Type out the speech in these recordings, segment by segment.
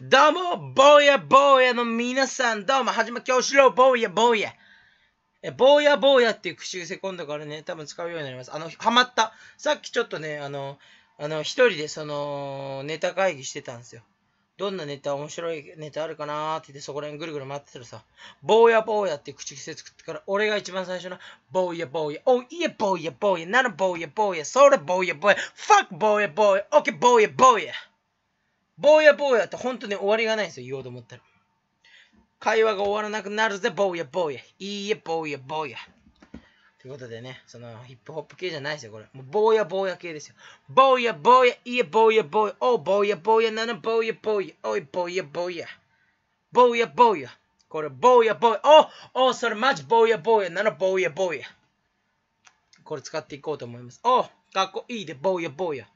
どうも、坊や坊やの皆さん、どうも、はじまきょうしろ、坊や坊や。え、坊や坊やっていう口癖今度からね、多分使うようになります。あの、ハマった。さっきちょっとね、あの、あの、一人でその、ネタ会議してたんですよ。どんなネタ、面白いネタあるかなーって言って、そこら辺ぐるぐる回ってたらさ、坊や坊やって口癖作ってから、俺が一番最初の、坊や坊や、おいや坊や坊や、なら坊や坊や、それ坊や坊や、ファック坊や坊や、オッケー坊や坊や。坊や坊やって本当に終わりがないんですよ、言おうと思ったら。会話が終わらなくなるぜ、坊や坊や。いいえ、坊や坊や。ということでね、そのヒップホップ系じゃないですよ、これ。もう坊や坊や系ですよ。坊や坊や、いいえ、坊や坊や。おう、坊や坊や、なの坊や坊や。おい、坊や坊や。坊や坊や。これ、坊や坊や。おお、それマジ坊や坊や、なの坊や坊や。これ使っていこうと思います。おかっこいいで、坊や坊や。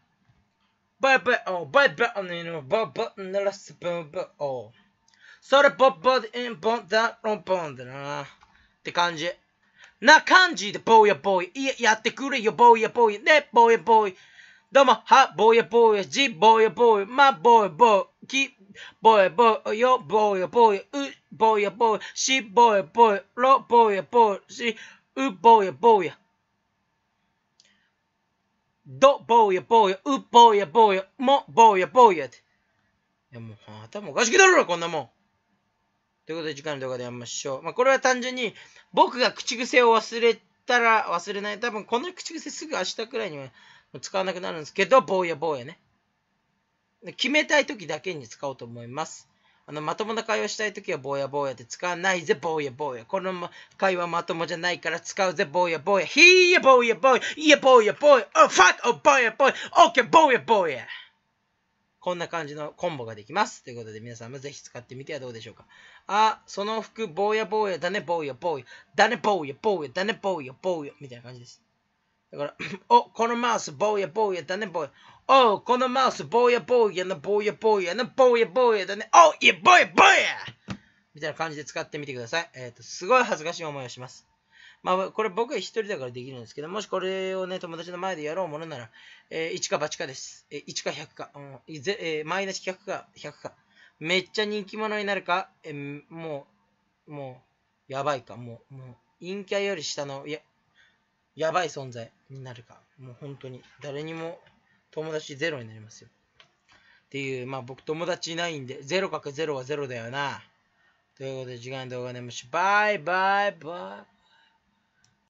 バイバイオーバイバイオーのババ鳴らすババオーそれババでインボンーロンボンだなって感じな感じでボーヤボーイいややってくれよボーヤボーイねボーヤボーイどうもはボーヤボーイジボーヤボーイマボーヤボーイキボーヤボーイよボーヤボーイうボーヤボーイしボーヤボーイろボーヤボーイしうボーヤボーイどぼうやぼうやうぼうやぼうやもぼうやぼうやって。いやもう頭おかしくなるわ、こんなもん。ということで次回の動画でやりましょう。まあ、これは単純に僕が口癖を忘れたら忘れない。多分この口癖すぐ明日くらいには使わなくなるんですけど、ぼうやぼうやね。決めたい時だけに使おうと思います。の、まともな会話したいときは、坊や坊やで使わないぜ、坊や坊や。この、ま、会話まともじゃないから使うぜ、坊や坊や。ひーや坊や坊や。いや坊や坊や。お、ファッお坊や坊や。オッケー坊や坊や。こんな感じのコンボができます。ということで皆さんもぜひ使ってみてはどうでしょうか。あ、その服、坊や坊やだね、坊や坊や。だね、坊や坊や、だね、坊や坊や。みたいな感じです。だから、お、このマウス、坊や坊やだね、坊や。おう、このマウス、ぼうやぼうやな、ぼうやぼうやな、ぼうやぼうやだね。おう、いや、ぼうやぼうやみたいな感じで使ってみてください。えっ、ー、と、すごい恥ずかしい思いをします。まあ、これ僕は一人だからできるんですけど、もしこれをね、友達の前でやろうものなら、えー、1か8かです。えー、1か100か、うんぜえー、マイナス100か100か。めっちゃ人気者になるか、えー、もう、もう、やばいか、もう、もう、陰キャより下の、や、やばい存在になるか。もう本当に、誰にも友達ゼロになりますよ。っていう、まあ僕友達いないんで、0ゼ0は0だよな。ということで、次回の動画でもし、バイバイバイ。